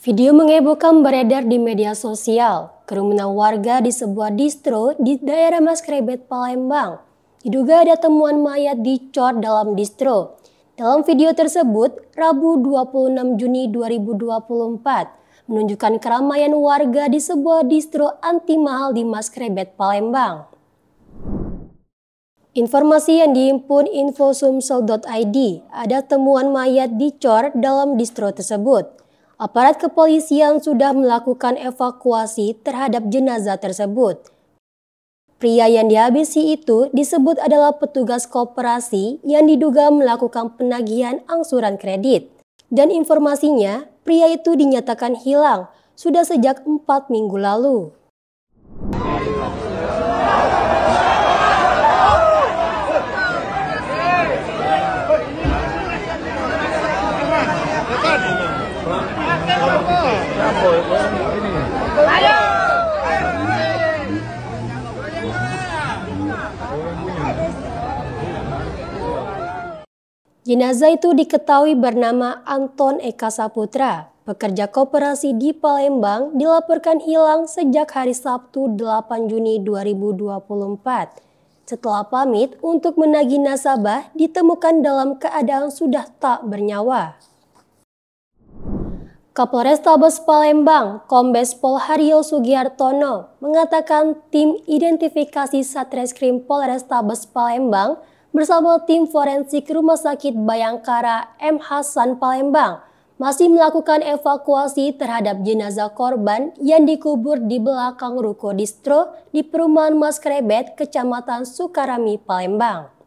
Video mengebohkan beredar di media sosial. Kerumunan warga di sebuah distro di daerah Mas Krebet, Palembang. Diduga ada temuan mayat dicor dalam distro. Dalam video tersebut, Rabu 26 Juni 2024, menunjukkan keramaian warga di sebuah distro anti mahal di Mas Krebet, Palembang. Informasi yang diimpun infosumsel.id, ada temuan mayat dicor dalam distro tersebut aparat kepolisian sudah melakukan evakuasi terhadap jenazah tersebut. Pria yang dihabisi itu disebut adalah petugas koperasi yang diduga melakukan penagihan angsuran kredit. Dan informasinya, pria itu dinyatakan hilang sudah sejak empat minggu lalu. Jenazah itu diketahui bernama Anton Eka Saputra, pekerja koperasi di Palembang dilaporkan hilang sejak hari Sabtu 8 Juni 2024. Setelah pamit untuk menagih nasabah ditemukan dalam keadaan sudah tak bernyawa. Kapolrestabes Palembang, Kombes Pol Haryo Sugiartono, mengatakan tim identifikasi Satreskrim Polrestabes Palembang bersama tim forensik Rumah Sakit Bayangkara M. Hasan Palembang masih melakukan evakuasi terhadap jenazah korban yang dikubur di belakang ruko distro di perumahan Mas Krebet, Kecamatan Sukarami, Palembang.